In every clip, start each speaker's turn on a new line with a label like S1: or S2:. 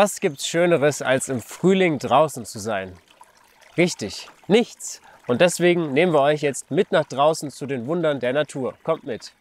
S1: Was gibt's Schöneres, als im Frühling draußen zu sein? Richtig, nichts. Und deswegen nehmen wir euch jetzt mit nach draußen zu den Wundern der Natur. Kommt mit.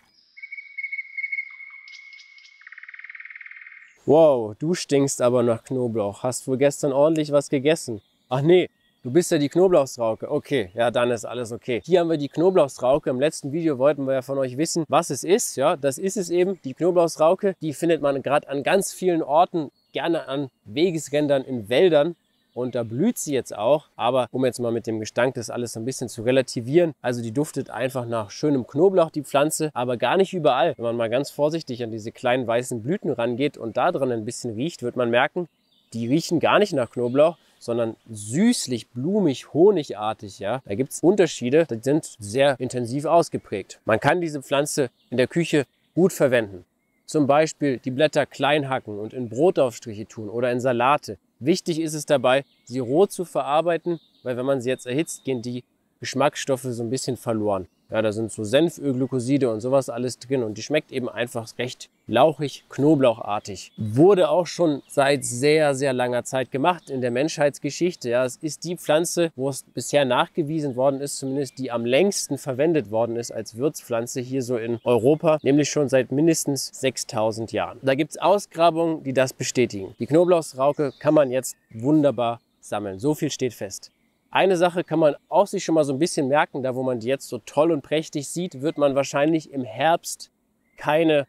S1: Wow, du stinkst aber nach Knoblauch. Hast wohl gestern ordentlich was gegessen. Ach nee, Du bist ja die Knoblauchstrauke. Okay, ja, dann ist alles okay. Hier haben wir die Knoblauchstrauke. Im letzten Video wollten wir ja von euch wissen, was es ist. Ja, das ist es eben, die Knoblauchstrauke. Die findet man gerade an ganz vielen Orten, gerne an Wegesrändern, in Wäldern. Und da blüht sie jetzt auch. Aber um jetzt mal mit dem Gestank das alles so ein bisschen zu relativieren, also die duftet einfach nach schönem Knoblauch, die Pflanze, aber gar nicht überall. Wenn man mal ganz vorsichtig an diese kleinen weißen Blüten rangeht und da dran ein bisschen riecht, wird man merken, die riechen gar nicht nach Knoblauch, sondern süßlich, blumig, honigartig. Ja? Da gibt es Unterschiede, die sind sehr intensiv ausgeprägt. Man kann diese Pflanze in der Küche gut verwenden. Zum Beispiel die Blätter klein hacken und in Brotaufstriche tun oder in Salate. Wichtig ist es dabei, sie roh zu verarbeiten, weil wenn man sie jetzt erhitzt, gehen die Geschmacksstoffe so ein bisschen verloren. Ja, da sind so Senfölglykoside und sowas alles drin und die schmeckt eben einfach recht lauchig, knoblauchartig. Wurde auch schon seit sehr, sehr langer Zeit gemacht in der Menschheitsgeschichte. Ja, es ist die Pflanze, wo es bisher nachgewiesen worden ist, zumindest die am längsten verwendet worden ist als Würzpflanze hier so in Europa, nämlich schon seit mindestens 6000 Jahren. Da gibt es Ausgrabungen, die das bestätigen. Die Knoblauchsrauke kann man jetzt wunderbar sammeln. So viel steht fest. Eine Sache kann man auch sich schon mal so ein bisschen merken, da wo man die jetzt so toll und prächtig sieht, wird man wahrscheinlich im Herbst keine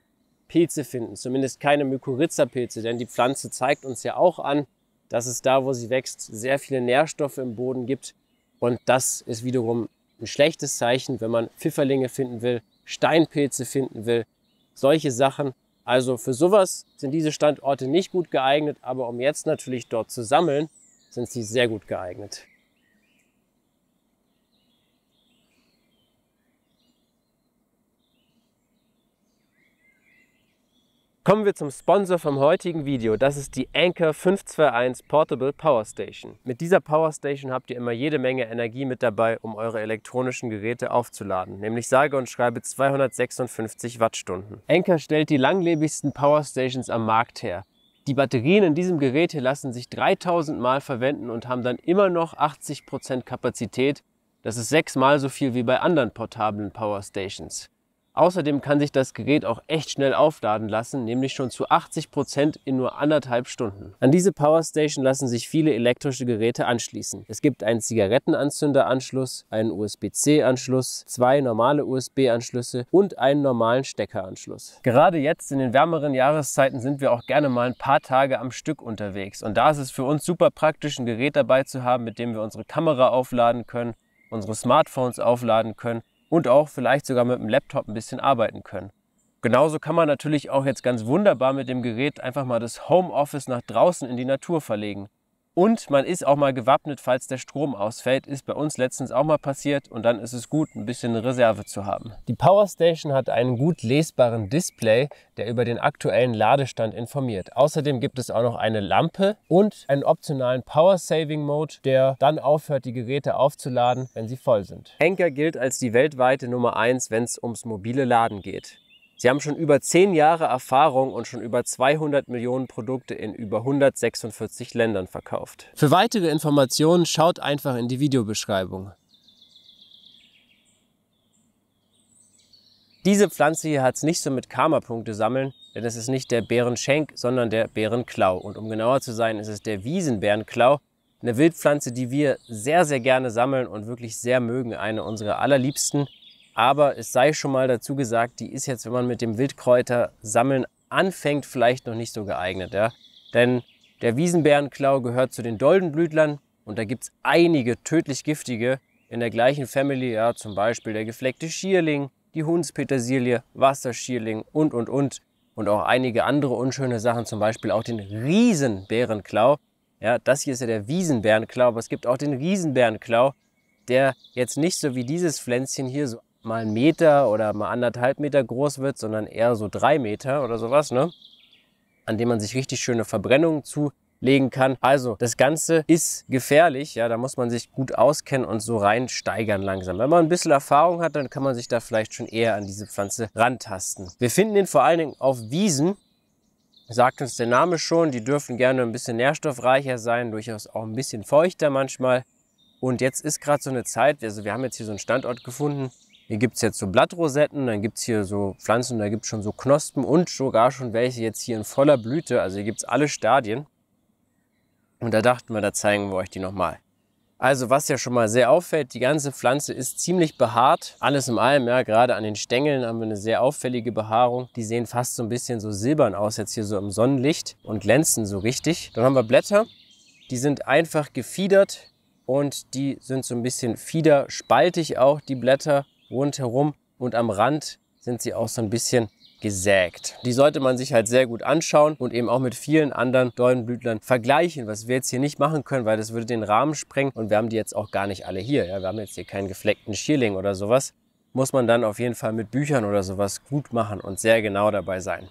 S1: Pilze finden, zumindest keine Mykorrhiza-Pilze, denn die Pflanze zeigt uns ja auch an, dass es da, wo sie wächst, sehr viele Nährstoffe im Boden gibt und das ist wiederum ein schlechtes Zeichen, wenn man Pfifferlinge finden will, Steinpilze finden will, solche Sachen. Also für sowas sind diese Standorte nicht gut geeignet, aber um jetzt natürlich dort zu sammeln, sind sie sehr gut geeignet. Kommen wir zum Sponsor vom heutigen Video. Das ist die Anker 521 Portable Power Station. Mit dieser Power Station habt ihr immer jede Menge Energie mit dabei, um eure elektronischen Geräte aufzuladen. Nämlich sage und schreibe 256 Wattstunden. Anker stellt die langlebigsten Power Stations am Markt her. Die Batterien in diesem Gerät hier lassen sich 3000 Mal verwenden und haben dann immer noch 80% Kapazität. Das ist sechsmal so viel wie bei anderen portablen Power Stations. Außerdem kann sich das Gerät auch echt schnell aufladen lassen, nämlich schon zu 80% Prozent in nur anderthalb Stunden. An diese Powerstation lassen sich viele elektrische Geräte anschließen. Es gibt einen Zigarettenanzünderanschluss, einen USB-C-Anschluss, zwei normale USB-Anschlüsse und einen normalen Steckeranschluss. Gerade jetzt in den wärmeren Jahreszeiten sind wir auch gerne mal ein paar Tage am Stück unterwegs und da ist es für uns super praktisch, ein Gerät dabei zu haben, mit dem wir unsere Kamera aufladen können, unsere Smartphones aufladen können und auch vielleicht sogar mit dem Laptop ein bisschen arbeiten können. Genauso kann man natürlich auch jetzt ganz wunderbar mit dem Gerät einfach mal das Homeoffice nach draußen in die Natur verlegen. Und man ist auch mal gewappnet, falls der Strom ausfällt. Ist bei uns letztens auch mal passiert und dann ist es gut, ein bisschen Reserve zu haben. Die Power Station hat einen gut lesbaren Display, der über den aktuellen Ladestand informiert. Außerdem gibt es auch noch eine Lampe und einen optionalen Power Saving Mode, der dann aufhört, die Geräte aufzuladen, wenn sie voll sind. Anker gilt als die weltweite Nummer 1, wenn es ums mobile Laden geht. Sie haben schon über 10 Jahre Erfahrung und schon über 200 Millionen Produkte in über 146 Ländern verkauft. Für weitere Informationen schaut einfach in die Videobeschreibung. Diese Pflanze hier hat es nicht so mit Karma-Punkte sammeln, denn es ist nicht der Bärenschenk, sondern der Bärenklau. Und um genauer zu sein, ist es der Wiesenbärenklau, eine Wildpflanze, die wir sehr, sehr gerne sammeln und wirklich sehr mögen. Eine unserer allerliebsten. Aber es sei schon mal dazu gesagt, die ist jetzt, wenn man mit dem Wildkräuter sammeln anfängt, vielleicht noch nicht so geeignet. Ja? Denn der Wiesenbärenklau gehört zu den Doldenblütlern und da gibt es einige tödlich giftige in der gleichen Family, ja, zum Beispiel der gefleckte Schierling, die Hundspetersilie, Wasserschierling und, und, und. Und auch einige andere unschöne Sachen, zum Beispiel auch den Riesenbärenklau. Ja, das hier ist ja der Wiesenbärenklau, aber es gibt auch den Riesenbärenklau, der jetzt nicht so wie dieses Pflänzchen hier so mal ein Meter oder mal anderthalb Meter groß wird, sondern eher so drei Meter oder sowas, ne? An dem man sich richtig schöne Verbrennungen zulegen kann. Also, das Ganze ist gefährlich, ja, da muss man sich gut auskennen und so reinsteigern langsam. Wenn man ein bisschen Erfahrung hat, dann kann man sich da vielleicht schon eher an diese Pflanze rantasten. Wir finden ihn vor allen Dingen auf Wiesen, sagt uns der Name schon, die dürfen gerne ein bisschen nährstoffreicher sein, durchaus auch ein bisschen feuchter manchmal. Und jetzt ist gerade so eine Zeit, also wir haben jetzt hier so einen Standort gefunden, hier gibt es jetzt so Blattrosetten, dann gibt es hier so Pflanzen, da gibt es schon so Knospen und sogar schon welche jetzt hier in voller Blüte. Also hier gibt es alle Stadien. Und da dachten wir, da zeigen wir euch die nochmal. Also was ja schon mal sehr auffällt, die ganze Pflanze ist ziemlich behaart. Alles in allem, ja, gerade an den Stängeln haben wir eine sehr auffällige Behaarung. Die sehen fast so ein bisschen so silbern aus, jetzt hier so im Sonnenlicht und glänzen so richtig. Dann haben wir Blätter, die sind einfach gefiedert und die sind so ein bisschen fiederspaltig auch, die Blätter rundherum und am Rand sind sie auch so ein bisschen gesägt. Die sollte man sich halt sehr gut anschauen und eben auch mit vielen anderen Dollenblütlern vergleichen, was wir jetzt hier nicht machen können, weil das würde den Rahmen sprengen und wir haben die jetzt auch gar nicht alle hier. Ja, wir haben jetzt hier keinen gefleckten Schierling oder sowas. Muss man dann auf jeden Fall mit Büchern oder sowas gut machen und sehr genau dabei sein.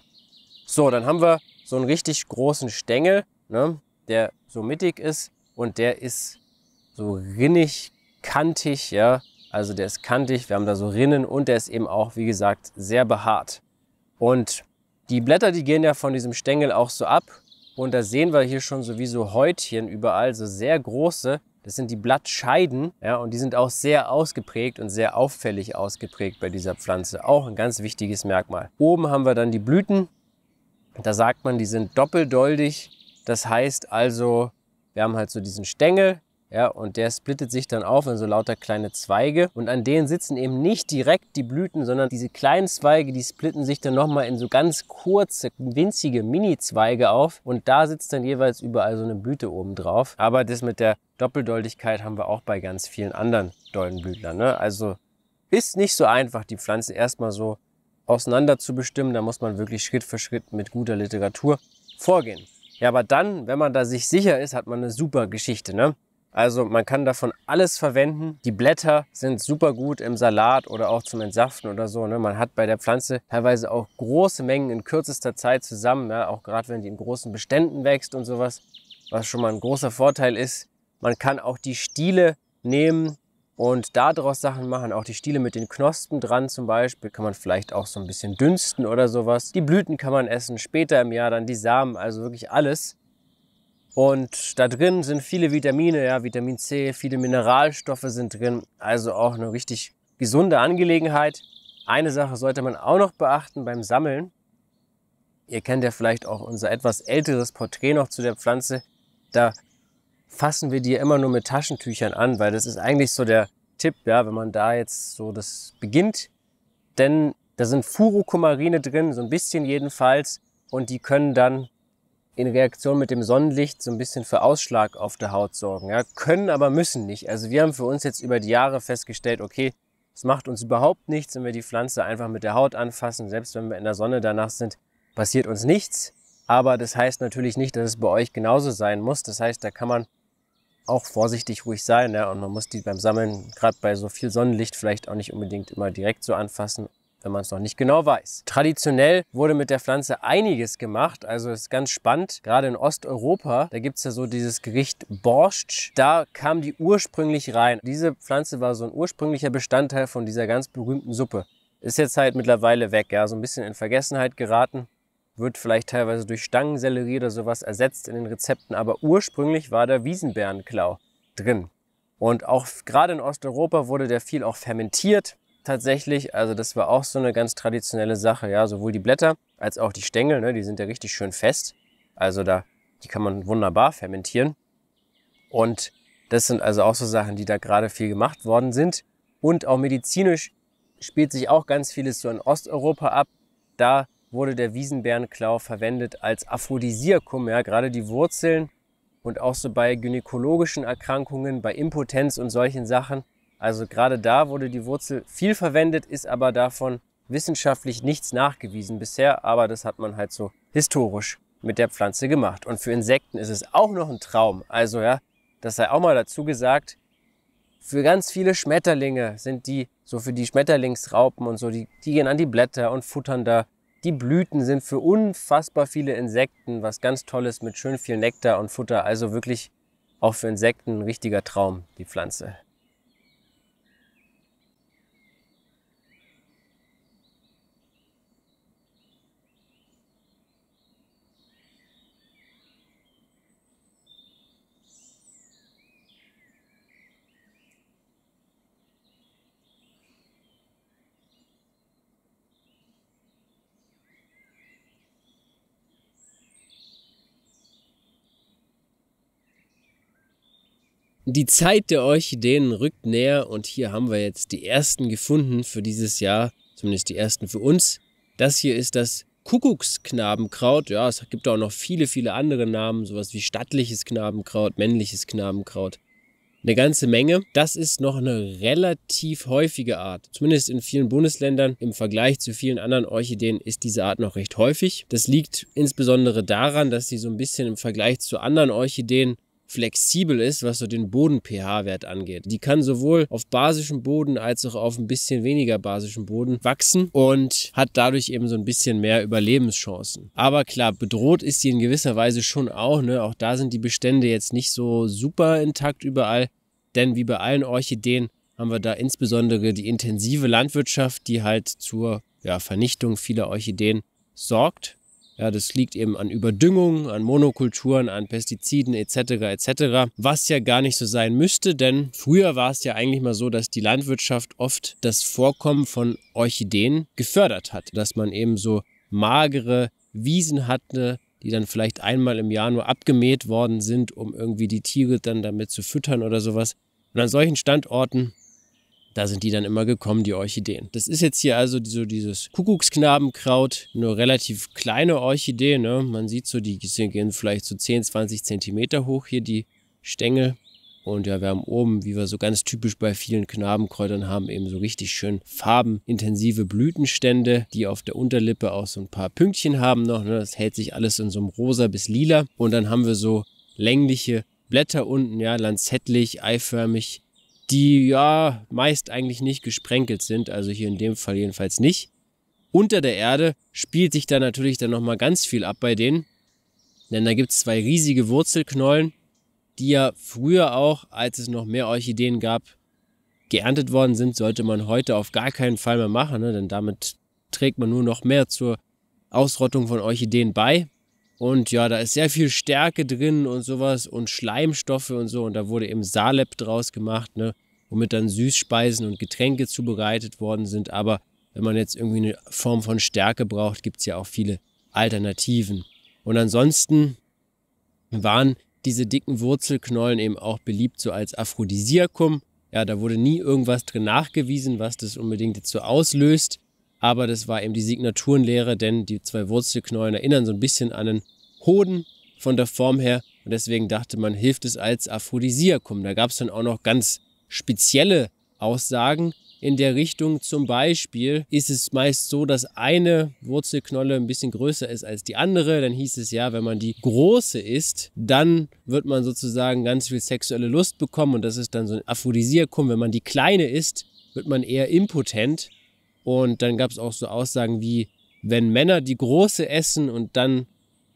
S1: So, dann haben wir so einen richtig großen Stängel, ne, der so mittig ist und der ist so rinnig, kantig, ja, also der ist kantig, wir haben da so Rinnen und der ist eben auch, wie gesagt, sehr behaart. Und die Blätter, die gehen ja von diesem Stängel auch so ab. Und da sehen wir hier schon sowieso Häutchen überall, so sehr große. Das sind die Blattscheiden, ja, und die sind auch sehr ausgeprägt und sehr auffällig ausgeprägt bei dieser Pflanze. Auch ein ganz wichtiges Merkmal. Oben haben wir dann die Blüten. Da sagt man, die sind doppeldoldig. Das heißt also, wir haben halt so diesen Stängel, ja, und der splittet sich dann auf in so lauter kleine Zweige. Und an denen sitzen eben nicht direkt die Blüten, sondern diese kleinen Zweige, die splitten sich dann nochmal in so ganz kurze, winzige Mini-Zweige auf. Und da sitzt dann jeweils überall so eine Blüte oben drauf. Aber das mit der Doppeldoldigkeit haben wir auch bei ganz vielen anderen Doldenblütlern. Ne? Also ist nicht so einfach, die Pflanze erstmal so auseinander zu bestimmen. Da muss man wirklich Schritt für Schritt mit guter Literatur vorgehen. Ja, aber dann, wenn man da sich sicher ist, hat man eine super Geschichte. Ne? Also man kann davon alles verwenden. Die Blätter sind super gut im Salat oder auch zum Entsaften oder so. Ne? Man hat bei der Pflanze teilweise auch große Mengen in kürzester Zeit zusammen, ja? Ne? auch gerade wenn die in großen Beständen wächst und sowas, was schon mal ein großer Vorteil ist. Man kann auch die Stiele nehmen und daraus Sachen machen. Auch die Stiele mit den Knospen dran zum Beispiel kann man vielleicht auch so ein bisschen dünsten oder sowas. Die Blüten kann man essen, später im Jahr dann die Samen, also wirklich alles. Und da drin sind viele Vitamine, ja, Vitamin C, viele Mineralstoffe sind drin. Also auch eine richtig gesunde Angelegenheit. Eine Sache sollte man auch noch beachten beim Sammeln. Ihr kennt ja vielleicht auch unser etwas älteres Porträt noch zu der Pflanze. Da fassen wir die immer nur mit Taschentüchern an, weil das ist eigentlich so der Tipp, ja, wenn man da jetzt so das beginnt. Denn da sind Furokumarine drin, so ein bisschen jedenfalls. Und die können dann in Reaktion mit dem Sonnenlicht so ein bisschen für Ausschlag auf der Haut sorgen. Ja, können, aber müssen nicht. Also wir haben für uns jetzt über die Jahre festgestellt, okay, es macht uns überhaupt nichts, wenn wir die Pflanze einfach mit der Haut anfassen. Selbst wenn wir in der Sonne danach sind, passiert uns nichts. Aber das heißt natürlich nicht, dass es bei euch genauso sein muss. Das heißt, da kann man auch vorsichtig ruhig sein. Ja? Und man muss die beim Sammeln, gerade bei so viel Sonnenlicht, vielleicht auch nicht unbedingt immer direkt so anfassen wenn man es noch nicht genau weiß. Traditionell wurde mit der Pflanze einiges gemacht, also ist ganz spannend. Gerade in Osteuropa, da gibt es ja so dieses Gericht Borscht, da kam die ursprünglich rein. Diese Pflanze war so ein ursprünglicher Bestandteil von dieser ganz berühmten Suppe. Ist jetzt halt mittlerweile weg, ja, so ein bisschen in Vergessenheit geraten. Wird vielleicht teilweise durch Stangensellerie oder sowas ersetzt in den Rezepten, aber ursprünglich war der Wiesenbärenklau drin. Und auch gerade in Osteuropa wurde der viel auch fermentiert tatsächlich. Also das war auch so eine ganz traditionelle Sache. Ja, sowohl die Blätter als auch die Stängel, ne, die sind ja richtig schön fest. Also da, die kann man wunderbar fermentieren. Und das sind also auch so Sachen, die da gerade viel gemacht worden sind. Und auch medizinisch spielt sich auch ganz vieles so in Osteuropa ab. Da wurde der Wiesenbärenklau verwendet als Aphrodisiakum, ja, gerade die Wurzeln und auch so bei gynäkologischen Erkrankungen, bei Impotenz und solchen Sachen also gerade da wurde die Wurzel viel verwendet, ist aber davon wissenschaftlich nichts nachgewiesen bisher, aber das hat man halt so historisch mit der Pflanze gemacht. Und für Insekten ist es auch noch ein Traum. Also ja, das sei auch mal dazu gesagt, für ganz viele Schmetterlinge sind die, so für die Schmetterlingsraupen und so, die, die gehen an die Blätter und futtern da. Die Blüten sind für unfassbar viele Insekten was ganz Tolles mit schön viel Nektar und Futter. Also wirklich auch für Insekten ein richtiger Traum, die Pflanze. Die Zeit der Orchideen rückt näher und hier haben wir jetzt die ersten gefunden für dieses Jahr, zumindest die ersten für uns. Das hier ist das Kuckucksknabenkraut. Ja, es gibt auch noch viele, viele andere Namen, sowas wie stattliches Knabenkraut, männliches Knabenkraut. Eine ganze Menge. Das ist noch eine relativ häufige Art. Zumindest in vielen Bundesländern im Vergleich zu vielen anderen Orchideen ist diese Art noch recht häufig. Das liegt insbesondere daran, dass sie so ein bisschen im Vergleich zu anderen Orchideen flexibel ist, was so den Boden-pH-Wert angeht. Die kann sowohl auf basischem Boden als auch auf ein bisschen weniger basischem Boden wachsen und hat dadurch eben so ein bisschen mehr Überlebenschancen. Aber klar, bedroht ist sie in gewisser Weise schon auch. Ne? Auch da sind die Bestände jetzt nicht so super intakt überall, denn wie bei allen Orchideen haben wir da insbesondere die intensive Landwirtschaft, die halt zur ja, Vernichtung vieler Orchideen sorgt. Ja, das liegt eben an Überdüngung, an Monokulturen, an Pestiziden etc. etc., was ja gar nicht so sein müsste, denn früher war es ja eigentlich mal so, dass die Landwirtschaft oft das Vorkommen von Orchideen gefördert hat, dass man eben so magere Wiesen hatte, die dann vielleicht einmal im Jahr nur abgemäht worden sind, um irgendwie die Tiere dann damit zu füttern oder sowas. Und an solchen Standorten da sind die dann immer gekommen, die Orchideen. Das ist jetzt hier also so dieses Kuckucksknabenkraut, nur relativ kleine Orchidee. Ne? Man sieht so, die gehen vielleicht so 10, 20 Zentimeter hoch hier, die Stängel. Und ja, wir haben oben, wie wir so ganz typisch bei vielen Knabenkräutern haben, eben so richtig schön farbenintensive Blütenstände, die auf der Unterlippe auch so ein paar Pünktchen haben noch. Ne? Das hält sich alles in so einem rosa bis lila. Und dann haben wir so längliche Blätter unten, ja, lanzettlich, eiförmig die ja meist eigentlich nicht gesprenkelt sind, also hier in dem Fall jedenfalls nicht. Unter der Erde spielt sich da natürlich dann nochmal ganz viel ab bei denen, denn da gibt es zwei riesige Wurzelknollen, die ja früher auch, als es noch mehr Orchideen gab, geerntet worden sind, sollte man heute auf gar keinen Fall mehr machen, ne? denn damit trägt man nur noch mehr zur Ausrottung von Orchideen bei. Und ja, da ist sehr viel Stärke drin und sowas und Schleimstoffe und so. Und da wurde eben Salep draus gemacht, ne? womit dann Süßspeisen und Getränke zubereitet worden sind. Aber wenn man jetzt irgendwie eine Form von Stärke braucht, gibt es ja auch viele Alternativen. Und ansonsten waren diese dicken Wurzelknollen eben auch beliebt so als Aphrodisiakum. Ja, da wurde nie irgendwas drin nachgewiesen, was das unbedingt jetzt so auslöst aber das war eben die Signaturenlehre, denn die zwei Wurzelknollen erinnern so ein bisschen an einen Hoden von der Form her und deswegen dachte man, hilft es als Aphrodisiakum. Da gab es dann auch noch ganz spezielle Aussagen in der Richtung. Zum Beispiel ist es meist so, dass eine Wurzelknolle ein bisschen größer ist als die andere. Dann hieß es ja, wenn man die große isst, dann wird man sozusagen ganz viel sexuelle Lust bekommen und das ist dann so ein Aphrodisiakum. Wenn man die kleine isst, wird man eher impotent. Und dann gab es auch so Aussagen wie, wenn Männer die Große essen und dann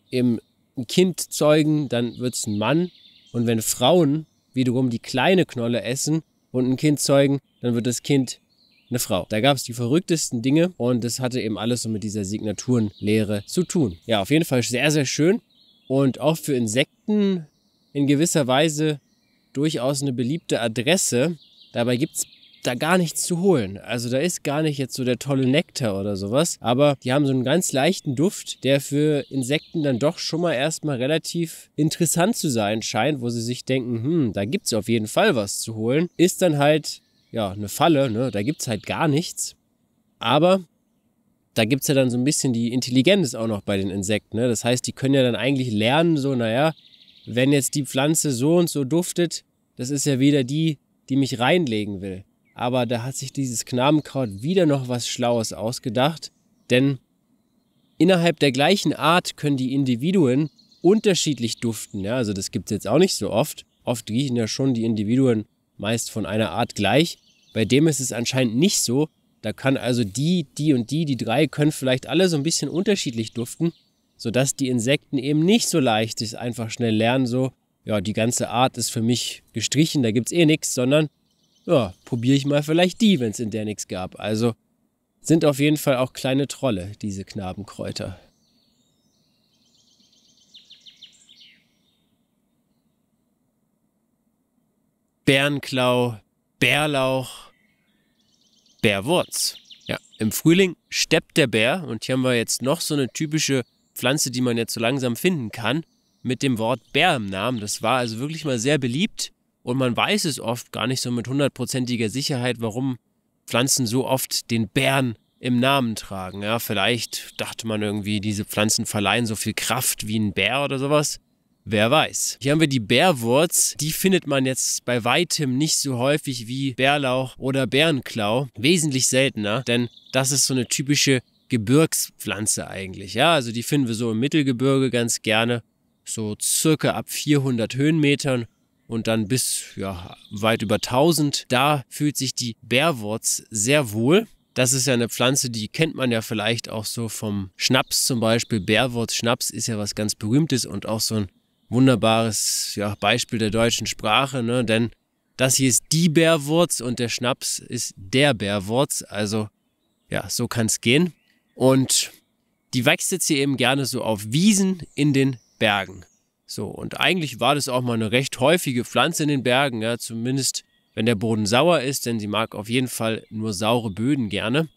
S1: im Kind zeugen, dann wird es ein Mann. Und wenn Frauen wiederum die kleine Knolle essen und ein Kind zeugen, dann wird das Kind eine Frau. Da gab es die verrücktesten Dinge und das hatte eben alles so mit dieser Signaturenlehre zu tun. Ja, auf jeden Fall sehr, sehr schön und auch für Insekten in gewisser Weise durchaus eine beliebte Adresse. Dabei gibt es da gar nichts zu holen. Also da ist gar nicht jetzt so der tolle Nektar oder sowas, aber die haben so einen ganz leichten Duft, der für Insekten dann doch schon mal erstmal relativ interessant zu sein scheint, wo sie sich denken, hm, da gibt's auf jeden Fall was zu holen. Ist dann halt, ja, eine Falle, ne? da gibt's halt gar nichts. Aber da gibt es ja dann so ein bisschen die Intelligenz auch noch bei den Insekten. Ne? Das heißt, die können ja dann eigentlich lernen, so, naja, wenn jetzt die Pflanze so und so duftet, das ist ja wieder die, die mich reinlegen will. Aber da hat sich dieses Knabenkraut wieder noch was Schlaues ausgedacht, denn innerhalb der gleichen Art können die Individuen unterschiedlich duften. Ja, also das gibt es jetzt auch nicht so oft. Oft riechen ja schon die Individuen meist von einer Art gleich. Bei dem ist es anscheinend nicht so. Da kann also die, die und die, die drei können vielleicht alle so ein bisschen unterschiedlich duften, sodass die Insekten eben nicht so leicht ist, einfach schnell lernen, so, ja, die ganze Art ist für mich gestrichen, da gibt es eh nichts, sondern ja, probiere ich mal vielleicht die, wenn es in der nichts gab. Also sind auf jeden Fall auch kleine Trolle, diese Knabenkräuter. Bärenklau, Bärlauch, Bärwurz. Ja, im Frühling steppt der Bär und hier haben wir jetzt noch so eine typische Pflanze, die man jetzt so langsam finden kann, mit dem Wort Bär im Namen. Das war also wirklich mal sehr beliebt. Und man weiß es oft gar nicht so mit hundertprozentiger Sicherheit, warum Pflanzen so oft den Bären im Namen tragen. Ja, vielleicht dachte man irgendwie, diese Pflanzen verleihen so viel Kraft wie ein Bär oder sowas. Wer weiß. Hier haben wir die Bärwurz. Die findet man jetzt bei weitem nicht so häufig wie Bärlauch oder Bärenklau. Wesentlich seltener, denn das ist so eine typische Gebirgspflanze eigentlich. Ja, also die finden wir so im Mittelgebirge ganz gerne. So circa ab 400 Höhenmetern und dann bis ja, weit über 1000. Da fühlt sich die Bärwurz sehr wohl. Das ist ja eine Pflanze, die kennt man ja vielleicht auch so vom Schnaps zum Beispiel. Bärwurz Schnaps ist ja was ganz Berühmtes und auch so ein wunderbares ja, Beispiel der deutschen Sprache, ne? denn das hier ist die Bärwurz und der Schnaps ist der Bärwurz. Also ja, so kann es gehen. Und die wächst jetzt hier eben gerne so auf Wiesen in den Bergen. So, und eigentlich war das auch mal eine recht häufige Pflanze in den Bergen, ja, zumindest wenn der Boden sauer ist, denn sie mag auf jeden Fall nur saure Böden gerne.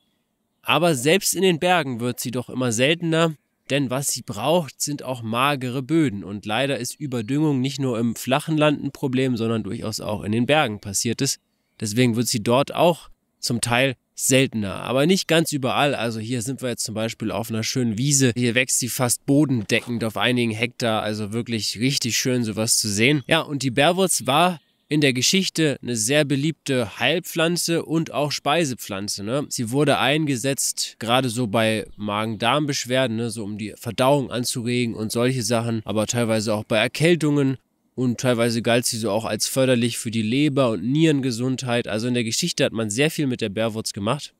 S1: Aber selbst in den Bergen wird sie doch immer seltener, denn was sie braucht, sind auch magere Böden. Und leider ist Überdüngung nicht nur im flachen Land ein Problem, sondern durchaus auch in den Bergen passiert es. Deswegen wird sie dort auch zum Teil seltener, aber nicht ganz überall. Also hier sind wir jetzt zum Beispiel auf einer schönen Wiese. Hier wächst sie fast bodendeckend auf einigen Hektar. Also wirklich richtig schön, sowas zu sehen. Ja, und die Bärwurz war in der Geschichte eine sehr beliebte Heilpflanze und auch Speisepflanze. Ne? Sie wurde eingesetzt, gerade so bei Magen-Darm-Beschwerden, ne? so um die Verdauung anzuregen und solche Sachen, aber teilweise auch bei Erkältungen und teilweise galt sie so auch als förderlich für die Leber- und Nierengesundheit. Also in der Geschichte hat man sehr viel mit der Bärwurz gemacht.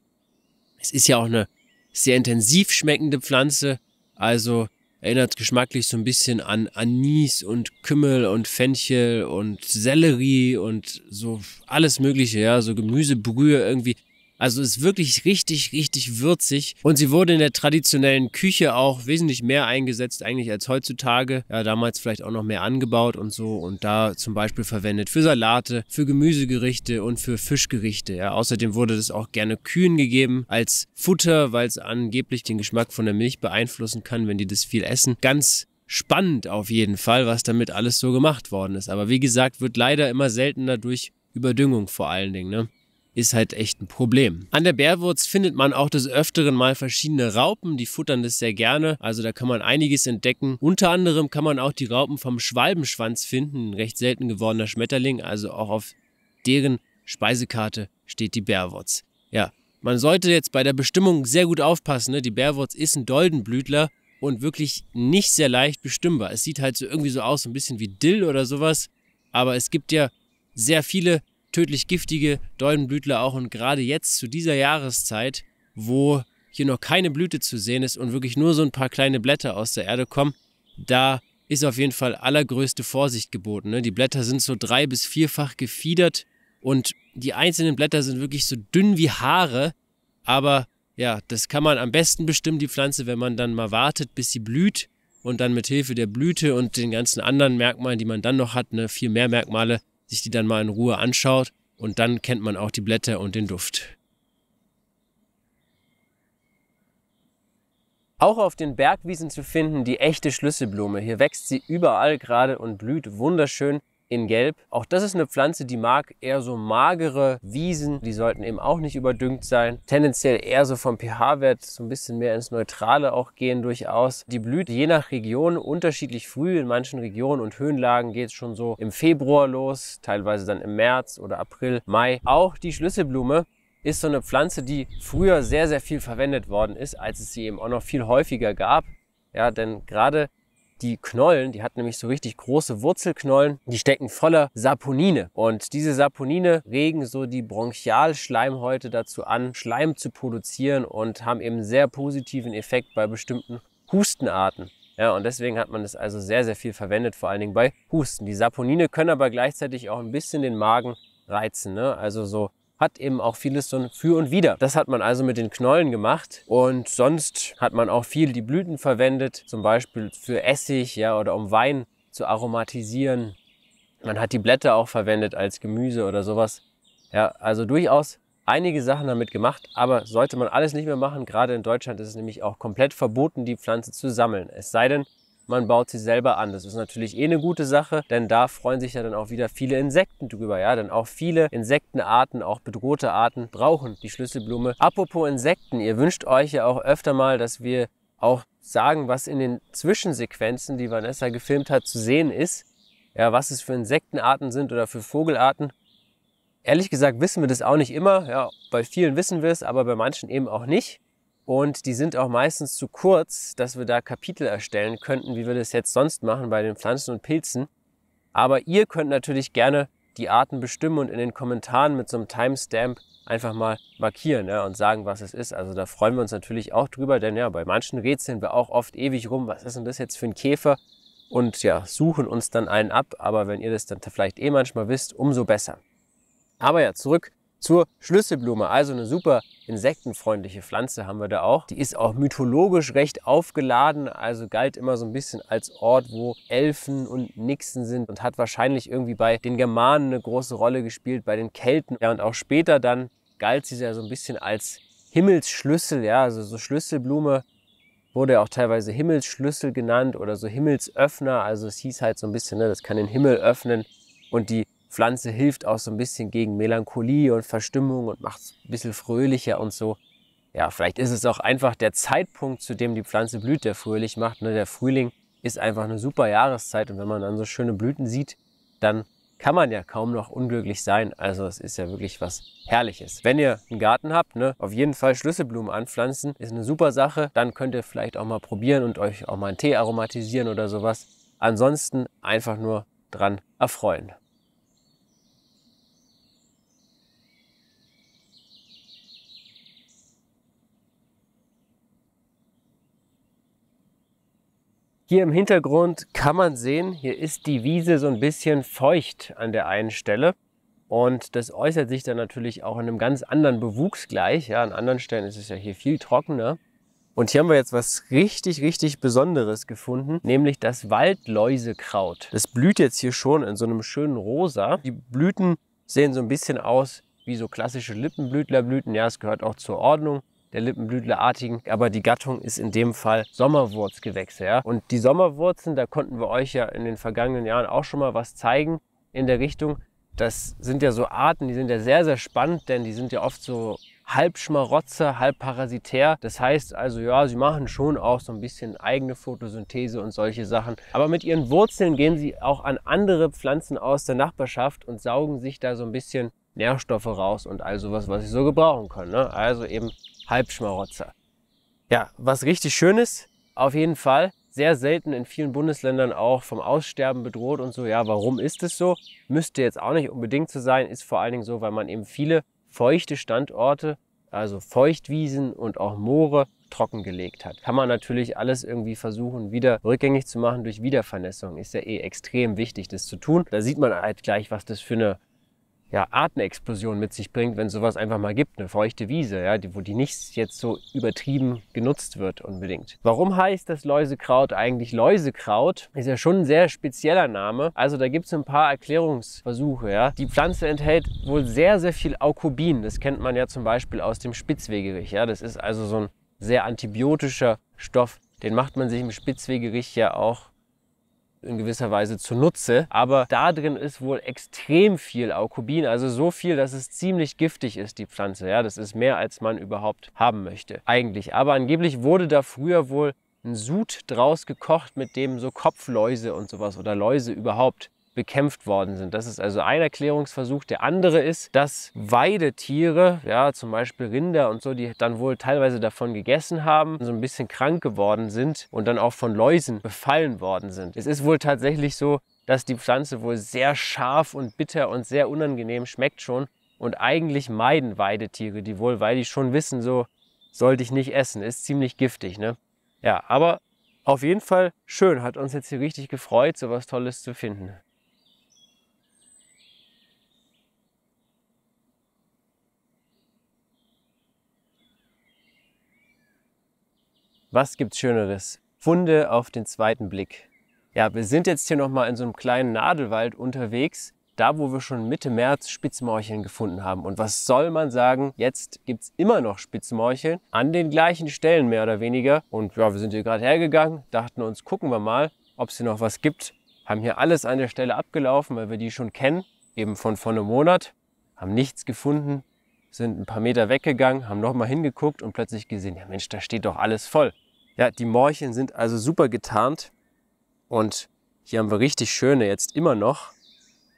S1: Es ist ja auch eine sehr intensiv schmeckende Pflanze, also erinnert geschmacklich so ein bisschen an Anis und Kümmel und Fenchel und Sellerie und so alles Mögliche, ja, so Gemüsebrühe irgendwie. Also ist wirklich richtig, richtig würzig. Und sie wurde in der traditionellen Küche auch wesentlich mehr eingesetzt eigentlich als heutzutage. Ja, damals vielleicht auch noch mehr angebaut und so. Und da zum Beispiel verwendet für Salate, für Gemüsegerichte und für Fischgerichte. Ja, außerdem wurde das auch gerne Kühen gegeben als Futter, weil es angeblich den Geschmack von der Milch beeinflussen kann, wenn die das viel essen. Ganz spannend auf jeden Fall, was damit alles so gemacht worden ist. Aber wie gesagt, wird leider immer seltener durch Überdüngung vor allen Dingen. Ne? ist halt echt ein Problem. An der Bärwurz findet man auch des Öfteren mal verschiedene Raupen, die futtern das sehr gerne, also da kann man einiges entdecken. Unter anderem kann man auch die Raupen vom Schwalbenschwanz finden, ein recht selten gewordener Schmetterling, also auch auf deren Speisekarte steht die Bärwurz. Ja, man sollte jetzt bei der Bestimmung sehr gut aufpassen, ne? die Bärwurz ist ein Doldenblütler und wirklich nicht sehr leicht bestimmbar. Es sieht halt so irgendwie so aus, so ein bisschen wie Dill oder sowas, aber es gibt ja sehr viele tödlich giftige Doldenblütler auch und gerade jetzt zu dieser Jahreszeit, wo hier noch keine Blüte zu sehen ist und wirklich nur so ein paar kleine Blätter aus der Erde kommen, da ist auf jeden Fall allergrößte Vorsicht geboten. Ne? Die Blätter sind so drei- bis vierfach gefiedert und die einzelnen Blätter sind wirklich so dünn wie Haare, aber ja, das kann man am besten bestimmen, die Pflanze, wenn man dann mal wartet, bis sie blüht und dann mit Hilfe der Blüte und den ganzen anderen Merkmalen, die man dann noch hat, ne, viel mehr Merkmale sich die dann mal in Ruhe anschaut und dann kennt man auch die Blätter und den Duft. Auch auf den Bergwiesen zu finden die echte Schlüsselblume. Hier wächst sie überall gerade und blüht wunderschön in Gelb. Auch das ist eine Pflanze, die mag eher so magere Wiesen. Die sollten eben auch nicht überdüngt sein. Tendenziell eher so vom pH-Wert so ein bisschen mehr ins Neutrale auch gehen durchaus. Die blüht je nach Region unterschiedlich früh. In manchen Regionen und Höhenlagen geht es schon so im Februar los, teilweise dann im März oder April, Mai. Auch die Schlüsselblume ist so eine Pflanze, die früher sehr, sehr viel verwendet worden ist, als es sie eben auch noch viel häufiger gab. Ja, denn gerade die Knollen, die hat nämlich so richtig große Wurzelknollen, die stecken voller Saponine. Und diese Saponine regen so die Bronchialschleimhäute dazu an, Schleim zu produzieren und haben eben sehr positiven Effekt bei bestimmten Hustenarten. Ja, und deswegen hat man das also sehr, sehr viel verwendet, vor allen Dingen bei Husten. Die Saponine können aber gleichzeitig auch ein bisschen den Magen reizen. Ne? Also so hat eben auch vieles so ein Für und Wider. Das hat man also mit den Knollen gemacht und sonst hat man auch viel die Blüten verwendet, zum Beispiel für Essig ja, oder um Wein zu aromatisieren. Man hat die Blätter auch verwendet als Gemüse oder sowas. Ja, also durchaus einige Sachen damit gemacht, aber sollte man alles nicht mehr machen. Gerade in Deutschland ist es nämlich auch komplett verboten, die Pflanze zu sammeln. Es sei denn, man baut sie selber an. Das ist natürlich eh eine gute Sache, denn da freuen sich ja dann auch wieder viele Insekten drüber, ja, denn auch viele Insektenarten, auch bedrohte Arten brauchen die Schlüsselblume. Apropos Insekten, ihr wünscht euch ja auch öfter mal, dass wir auch sagen, was in den Zwischensequenzen, die Vanessa gefilmt hat, zu sehen ist. Ja, was es für Insektenarten sind oder für Vogelarten. Ehrlich gesagt wissen wir das auch nicht immer. Ja, bei vielen wissen wir es, aber bei manchen eben auch nicht. Und die sind auch meistens zu kurz, dass wir da Kapitel erstellen könnten, wie wir das jetzt sonst machen bei den Pflanzen und Pilzen. Aber ihr könnt natürlich gerne die Arten bestimmen und in den Kommentaren mit so einem Timestamp einfach mal markieren ja, und sagen, was es ist. Also da freuen wir uns natürlich auch drüber, denn ja, bei manchen rätseln wir auch oft ewig rum, was ist denn das jetzt für ein Käfer? Und ja, suchen uns dann einen ab, aber wenn ihr das dann vielleicht eh manchmal wisst, umso besser. Aber ja, zurück zur Schlüsselblume. Also eine super insektenfreundliche Pflanze haben wir da auch. Die ist auch mythologisch recht aufgeladen, also galt immer so ein bisschen als Ort, wo Elfen und Nixen sind und hat wahrscheinlich irgendwie bei den Germanen eine große Rolle gespielt, bei den Kelten. Ja, und auch später dann galt sie ja so ein bisschen als Himmelsschlüssel, ja, also so Schlüsselblume wurde auch teilweise Himmelsschlüssel genannt oder so Himmelsöffner, also es hieß halt so ein bisschen, ne, das kann den Himmel öffnen und die Pflanze hilft auch so ein bisschen gegen Melancholie und Verstimmung und macht es ein bisschen fröhlicher und so. Ja, vielleicht ist es auch einfach der Zeitpunkt, zu dem die Pflanze blüht, der fröhlich macht. Ne? Der Frühling ist einfach eine super Jahreszeit und wenn man dann so schöne Blüten sieht, dann kann man ja kaum noch unglücklich sein. Also es ist ja wirklich was Herrliches. Wenn ihr einen Garten habt, ne, auf jeden Fall Schlüsselblumen anpflanzen, ist eine super Sache. Dann könnt ihr vielleicht auch mal probieren und euch auch mal einen Tee aromatisieren oder sowas. Ansonsten einfach nur dran erfreuen. Hier im Hintergrund kann man sehen, hier ist die Wiese so ein bisschen feucht an der einen Stelle. Und das äußert sich dann natürlich auch in einem ganz anderen Bewuchs gleich. Ja, an anderen Stellen ist es ja hier viel trockener. Und hier haben wir jetzt was richtig, richtig Besonderes gefunden, nämlich das Waldläusekraut. Das blüht jetzt hier schon in so einem schönen Rosa. Die Blüten sehen so ein bisschen aus wie so klassische Lippenblütlerblüten. Ja, es gehört auch zur Ordnung der Lippenblütlerartigen. Aber die Gattung ist in dem Fall Sommerwurzgewächse. Ja? Und die Sommerwurzeln, da konnten wir euch ja in den vergangenen Jahren auch schon mal was zeigen in der Richtung. Das sind ja so Arten, die sind ja sehr, sehr spannend, denn die sind ja oft so halb Schmarotzer, halb parasitär. Das heißt also, ja, sie machen schon auch so ein bisschen eigene Photosynthese und solche Sachen. Aber mit ihren Wurzeln gehen sie auch an andere Pflanzen aus der Nachbarschaft und saugen sich da so ein bisschen Nährstoffe raus und all sowas, was sie so gebrauchen können. Ne? Also eben Halbschmarotzer. Ja, was richtig schön ist, auf jeden Fall. Sehr selten in vielen Bundesländern auch vom Aussterben bedroht und so. Ja, warum ist es so? Müsste jetzt auch nicht unbedingt so sein. Ist vor allen Dingen so, weil man eben viele feuchte Standorte, also Feuchtwiesen und auch Moore, trockengelegt hat. Kann man natürlich alles irgendwie versuchen, wieder rückgängig zu machen durch Wiedervernässung. Ist ja eh extrem wichtig, das zu tun. Da sieht man halt gleich, was das für eine ja, Artenexplosion mit sich bringt, wenn es sowas einfach mal gibt, eine feuchte Wiese, ja, die, wo die nicht jetzt so übertrieben genutzt wird unbedingt. Warum heißt das Läusekraut eigentlich Läusekraut? Ist ja schon ein sehr spezieller Name. Also da gibt es ein paar Erklärungsversuche. Ja. Die Pflanze enthält wohl sehr, sehr viel Aukubin. Das kennt man ja zum Beispiel aus dem Spitzwegerich. Ja. Das ist also so ein sehr antibiotischer Stoff. Den macht man sich im Spitzwegerich ja auch in gewisser Weise zunutze. Aber da drin ist wohl extrem viel Aukubin, also so viel, dass es ziemlich giftig ist, die Pflanze. Ja, das ist mehr, als man überhaupt haben möchte eigentlich. Aber angeblich wurde da früher wohl ein Sud draus gekocht, mit dem so Kopfläuse und sowas oder Läuse überhaupt bekämpft worden sind. Das ist also ein Erklärungsversuch. Der andere ist, dass Weidetiere, ja, zum Beispiel Rinder und so, die dann wohl teilweise davon gegessen haben, so ein bisschen krank geworden sind und dann auch von Läusen befallen worden sind. Es ist wohl tatsächlich so, dass die Pflanze wohl sehr scharf und bitter und sehr unangenehm schmeckt schon. Und eigentlich meiden Weidetiere die wohl, weil die schon wissen, so sollte ich nicht essen. Ist ziemlich giftig, ne? Ja, aber auf jeden Fall schön, hat uns jetzt hier richtig gefreut, so was Tolles zu finden. Was gibt's Schöneres? Funde auf den zweiten Blick. Ja, wir sind jetzt hier nochmal in so einem kleinen Nadelwald unterwegs, da wo wir schon Mitte März Spitzmorcheln gefunden haben. Und was soll man sagen, jetzt gibt es immer noch Spitzmorcheln an den gleichen Stellen mehr oder weniger. Und ja, wir sind hier gerade hergegangen, dachten uns, gucken wir mal, ob es hier noch was gibt. Haben hier alles an der Stelle abgelaufen, weil wir die schon kennen, eben von vor einem Monat. Haben nichts gefunden, sind ein paar Meter weggegangen, haben nochmal hingeguckt und plötzlich gesehen, ja Mensch, da steht doch alles voll. Ja, die Morcheln sind also super getarnt und hier haben wir richtig schöne jetzt immer noch.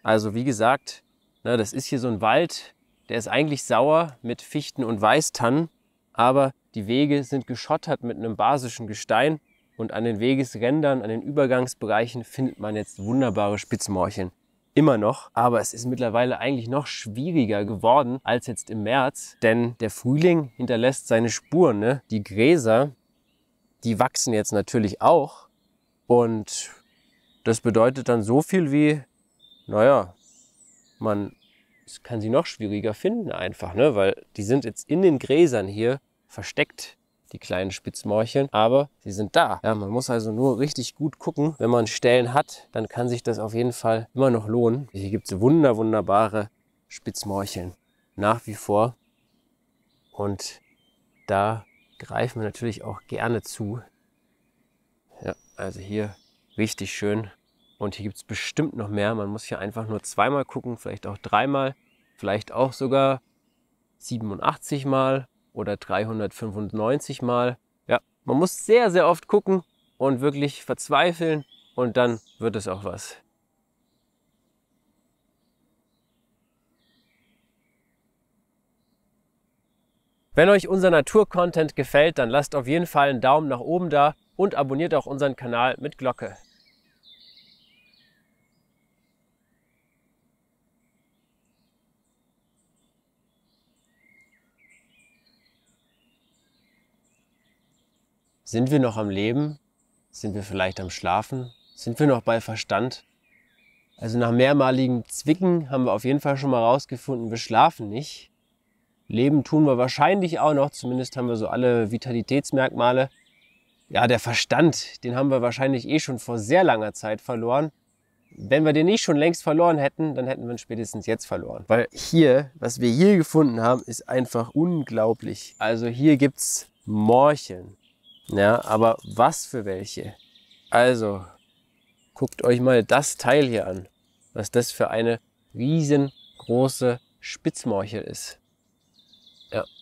S1: Also wie gesagt, ne, das ist hier so ein Wald, der ist eigentlich sauer mit Fichten und Weißtannen, aber die Wege sind geschottert mit einem basischen Gestein und an den Wegesrändern, an den Übergangsbereichen findet man jetzt wunderbare Spitzmorcheln. Immer noch, aber es ist mittlerweile eigentlich noch schwieriger geworden als jetzt im März, denn der Frühling hinterlässt seine Spuren. Ne? Die Gräser, die wachsen jetzt natürlich auch. Und das bedeutet dann so viel wie, naja, man kann sie noch schwieriger finden einfach, ne? weil die sind jetzt in den Gräsern hier versteckt, die kleinen Spitzmorcheln, aber sie sind da. Ja, man muss also nur richtig gut gucken. Wenn man Stellen hat, dann kann sich das auf jeden Fall immer noch lohnen. Hier gibt es wunder, wunderbare Spitzmorcheln nach wie vor. Und da greifen wir natürlich auch gerne zu. Ja, also hier richtig schön. Und hier gibt es bestimmt noch mehr. Man muss hier einfach nur zweimal gucken, vielleicht auch dreimal, vielleicht auch sogar 87 mal oder 395 mal. Ja, man muss sehr, sehr oft gucken und wirklich verzweifeln und dann wird es auch was. Wenn euch unser Naturcontent gefällt, dann lasst auf jeden Fall einen Daumen nach oben da und abonniert auch unseren Kanal mit Glocke. Sind wir noch am Leben? Sind wir vielleicht am Schlafen? Sind wir noch bei Verstand? Also nach mehrmaligem Zwicken haben wir auf jeden Fall schon mal rausgefunden, wir schlafen nicht. Leben tun wir wahrscheinlich auch noch, zumindest haben wir so alle Vitalitätsmerkmale. Ja, der Verstand, den haben wir wahrscheinlich eh schon vor sehr langer Zeit verloren. Wenn wir den nicht schon längst verloren hätten, dann hätten wir ihn spätestens jetzt verloren. Weil hier, was wir hier gefunden haben, ist einfach unglaublich. Also hier gibt's Morcheln. Ja, aber was für welche? Also, guckt euch mal das Teil hier an. Was das für eine riesengroße Spitzmorchel ist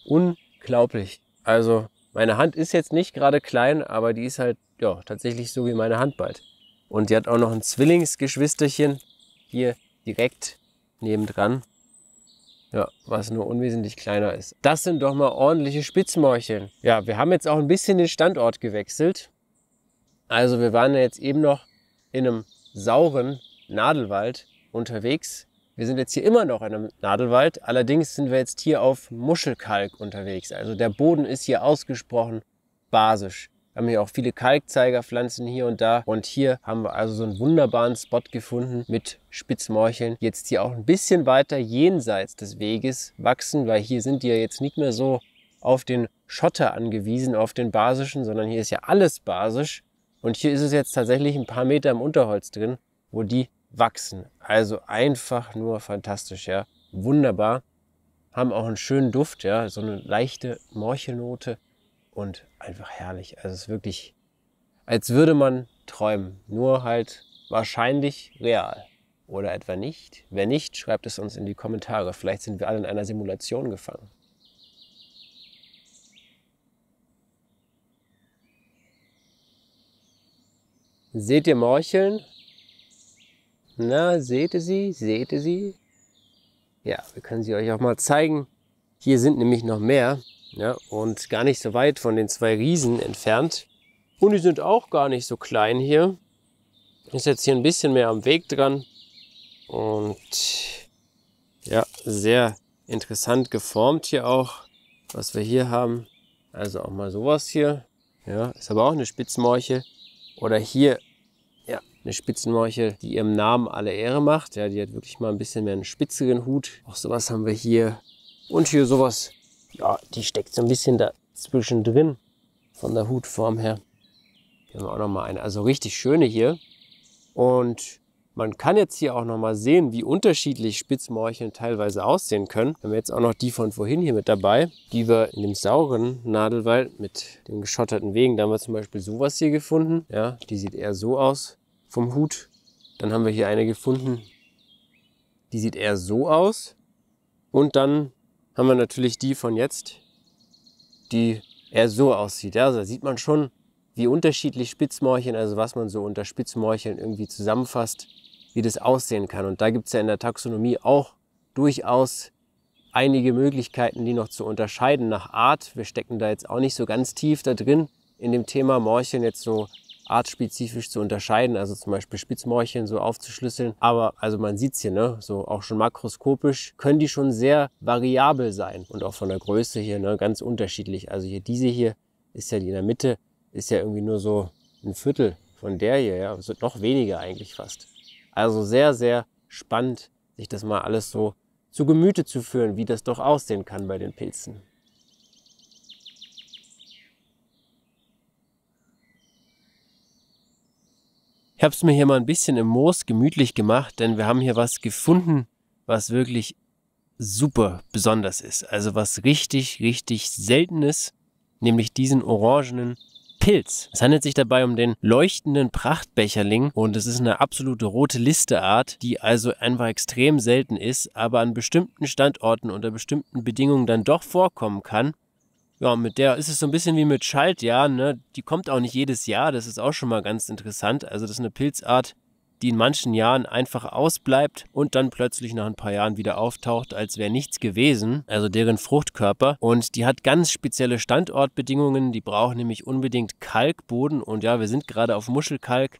S1: unglaublich. Also meine Hand ist jetzt nicht gerade klein, aber die ist halt ja, tatsächlich so wie meine Hand bald. Und die hat auch noch ein Zwillingsgeschwisterchen hier direkt nebendran. Ja, was nur unwesentlich kleiner ist. Das sind doch mal ordentliche Spitzmäulchen. Ja, wir haben jetzt auch ein bisschen den Standort gewechselt. Also wir waren ja jetzt eben noch in einem sauren Nadelwald unterwegs wir sind jetzt hier immer noch in einem Nadelwald, allerdings sind wir jetzt hier auf Muschelkalk unterwegs. Also der Boden ist hier ausgesprochen basisch. Wir haben hier auch viele Kalkzeigerpflanzen hier und da. Und hier haben wir also so einen wunderbaren Spot gefunden mit Spitzmorcheln. Jetzt hier auch ein bisschen weiter jenseits des Weges wachsen, weil hier sind die ja jetzt nicht mehr so auf den Schotter angewiesen, auf den basischen, sondern hier ist ja alles basisch. Und hier ist es jetzt tatsächlich ein paar Meter im Unterholz drin, wo die wachsen. Also einfach nur fantastisch, ja. Wunderbar. Haben auch einen schönen Duft, ja. So eine leichte Morchelnote und einfach herrlich. Also es ist wirklich, als würde man träumen. Nur halt wahrscheinlich real. Oder etwa nicht? Wenn nicht, schreibt es uns in die Kommentare. Vielleicht sind wir alle in einer Simulation gefangen. Seht ihr Morcheln? Na, seht ihr sie? Seht ihr sie? Ja, wir können sie euch auch mal zeigen. Hier sind nämlich noch mehr ja, und gar nicht so weit von den zwei Riesen entfernt. Und die sind auch gar nicht so klein hier. Ist jetzt hier ein bisschen mehr am Weg dran. Und ja, sehr interessant geformt hier auch, was wir hier haben. Also auch mal sowas hier. Ja, ist aber auch eine Spitzmorche. Oder hier eine Spitzenmorche, die ihrem Namen alle Ehre macht. Ja, die hat wirklich mal ein bisschen mehr einen spitzigen Hut. Auch sowas haben wir hier. Und hier sowas, ja, die steckt so ein bisschen dazwischen drin von der Hutform her. Hier haben wir auch nochmal eine, also richtig schöne hier. Und man kann jetzt hier auch nochmal sehen, wie unterschiedlich Spitzmorcheln teilweise aussehen können. Wir haben jetzt auch noch die von vorhin hier mit dabei, die wir in dem sauren Nadelwald mit den geschotterten Wegen, da haben wir zum Beispiel sowas hier gefunden. Ja, die sieht eher so aus vom Hut. Dann haben wir hier eine gefunden, die sieht eher so aus. Und dann haben wir natürlich die von jetzt, die eher so aussieht. Ja, also da sieht man schon, wie unterschiedlich Spitzmorcheln, also was man so unter Spitzmorcheln irgendwie zusammenfasst, wie das aussehen kann. Und da gibt es ja in der Taxonomie auch durchaus einige Möglichkeiten, die noch zu unterscheiden nach Art. Wir stecken da jetzt auch nicht so ganz tief da drin in dem Thema Morcheln jetzt so artspezifisch zu unterscheiden, also zum Beispiel Spitzmorcheln so aufzuschlüsseln. Aber also man sieht es hier, ne? so auch schon makroskopisch, können die schon sehr variabel sein und auch von der Größe hier ne? ganz unterschiedlich. Also hier diese hier ist ja die in der Mitte, ist ja irgendwie nur so ein Viertel von der hier, ja? also noch weniger eigentlich fast. Also sehr, sehr spannend, sich das mal alles so zu Gemüte zu führen, wie das doch aussehen kann bei den Pilzen. Ich habe es mir hier mal ein bisschen im Moos gemütlich gemacht, denn wir haben hier was gefunden, was wirklich super besonders ist. Also was richtig, richtig selten ist, nämlich diesen orangenen Pilz. Es handelt sich dabei um den leuchtenden Prachtbecherling und es ist eine absolute rote Listeart, die also einfach extrem selten ist, aber an bestimmten Standorten unter bestimmten Bedingungen dann doch vorkommen kann. Ja, mit der ist es so ein bisschen wie mit Schaltjahren. Ne? Die kommt auch nicht jedes Jahr. Das ist auch schon mal ganz interessant. Also, das ist eine Pilzart, die in manchen Jahren einfach ausbleibt und dann plötzlich nach ein paar Jahren wieder auftaucht, als wäre nichts gewesen, also deren Fruchtkörper. Und die hat ganz spezielle Standortbedingungen, die braucht nämlich unbedingt Kalkboden und ja, wir sind gerade auf Muschelkalk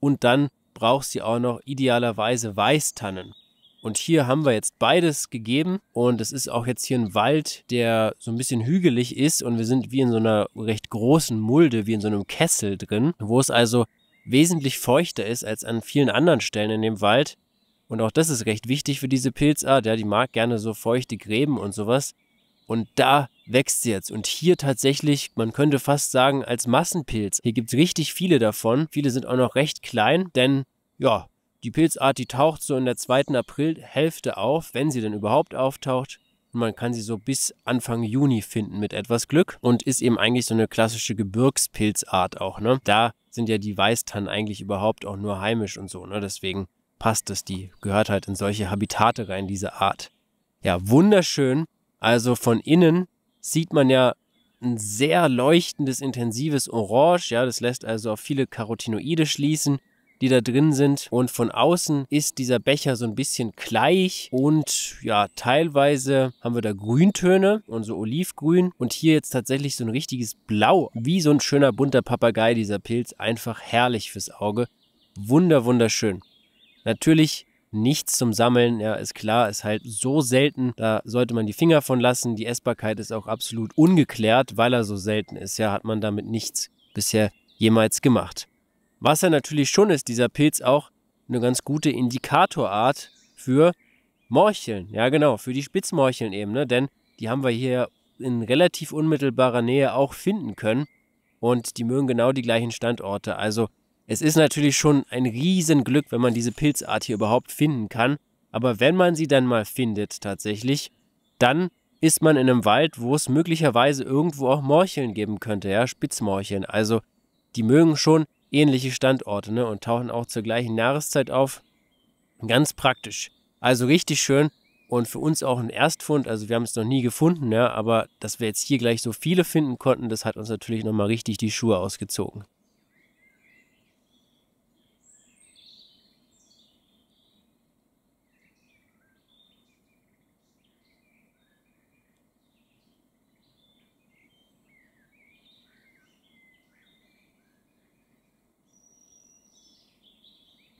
S1: und dann braucht sie auch noch idealerweise Weißtannen. Und hier haben wir jetzt beides gegeben und es ist auch jetzt hier ein Wald, der so ein bisschen hügelig ist und wir sind wie in so einer recht großen Mulde, wie in so einem Kessel drin, wo es also wesentlich feuchter ist als an vielen anderen Stellen in dem Wald. Und auch das ist recht wichtig für diese Pilzart, ja, die mag gerne so feuchte Gräben und sowas. Und da wächst sie jetzt. Und hier tatsächlich, man könnte fast sagen, als Massenpilz. Hier gibt es richtig viele davon. Viele sind auch noch recht klein, denn ja, die Pilzart, die taucht so in der zweiten Aprilhälfte auf, wenn sie denn überhaupt auftaucht. Man kann sie so bis Anfang Juni finden mit etwas Glück und ist eben eigentlich so eine klassische Gebirgspilzart auch. Ne? Da sind ja die Weißtannen eigentlich überhaupt auch nur heimisch und so. Ne? Deswegen passt das, die gehört halt in solche Habitate rein, diese Art. Ja, wunderschön. Also von innen sieht man ja ein sehr leuchtendes, intensives Orange. Ja, das lässt also auf viele Carotinoide schließen die da drin sind. Und von außen ist dieser Becher so ein bisschen gleich und ja, teilweise haben wir da Grüntöne und so Olivgrün und hier jetzt tatsächlich so ein richtiges Blau, wie so ein schöner bunter Papagei, dieser Pilz. Einfach herrlich fürs Auge. Wunder, wunderschön. Natürlich nichts zum Sammeln, ja, ist klar, ist halt so selten, da sollte man die Finger von lassen. Die Essbarkeit ist auch absolut ungeklärt, weil er so selten ist, ja, hat man damit nichts bisher jemals gemacht. Was er natürlich schon ist, dieser Pilz auch eine ganz gute Indikatorart für Morcheln. Ja, genau, für die Spitzmorcheln eben, ne? denn die haben wir hier in relativ unmittelbarer Nähe auch finden können und die mögen genau die gleichen Standorte. Also es ist natürlich schon ein Riesenglück, wenn man diese Pilzart hier überhaupt finden kann. Aber wenn man sie dann mal findet tatsächlich, dann ist man in einem Wald, wo es möglicherweise irgendwo auch Morcheln geben könnte, ja, Spitzmorcheln. Also die mögen schon ähnliche Standorte ne, und tauchen auch zur gleichen Jahreszeit auf. Ganz praktisch. Also richtig schön und für uns auch ein Erstfund. Also wir haben es noch nie gefunden, ja, aber dass wir jetzt hier gleich so viele finden konnten, das hat uns natürlich nochmal richtig die Schuhe ausgezogen.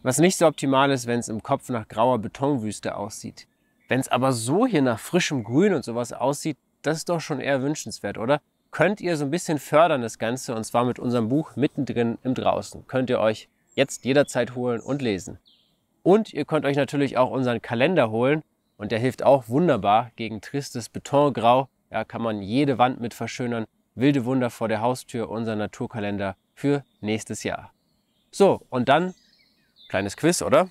S1: Was nicht so optimal ist, wenn es im Kopf nach grauer Betonwüste aussieht. Wenn es aber so hier nach frischem Grün und sowas aussieht, das ist doch schon eher wünschenswert, oder? Könnt ihr so ein bisschen fördern das Ganze und zwar mit unserem Buch Mittendrin im Draußen. Könnt ihr euch jetzt jederzeit holen und lesen. Und ihr könnt euch natürlich auch unseren Kalender holen und der hilft auch wunderbar gegen tristes Betongrau. Da ja, kann man jede Wand mit verschönern. Wilde Wunder vor der Haustür, unser Naturkalender für nächstes Jahr. So, und dann Kleines Quiz, oder?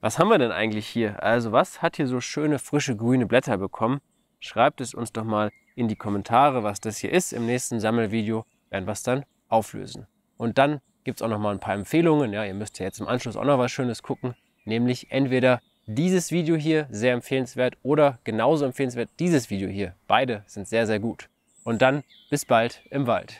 S1: Was haben wir denn eigentlich hier? Also was hat hier so schöne frische grüne Blätter bekommen? Schreibt es uns doch mal in die Kommentare, was das hier ist. Im nächsten Sammelvideo werden wir es dann auflösen. Und dann gibt es auch noch mal ein paar Empfehlungen. Ja, ihr müsst ja jetzt im Anschluss auch noch was Schönes gucken, nämlich entweder dieses Video hier, sehr empfehlenswert, oder genauso empfehlenswert dieses Video hier. Beide sind sehr, sehr gut. Und dann bis bald im Wald.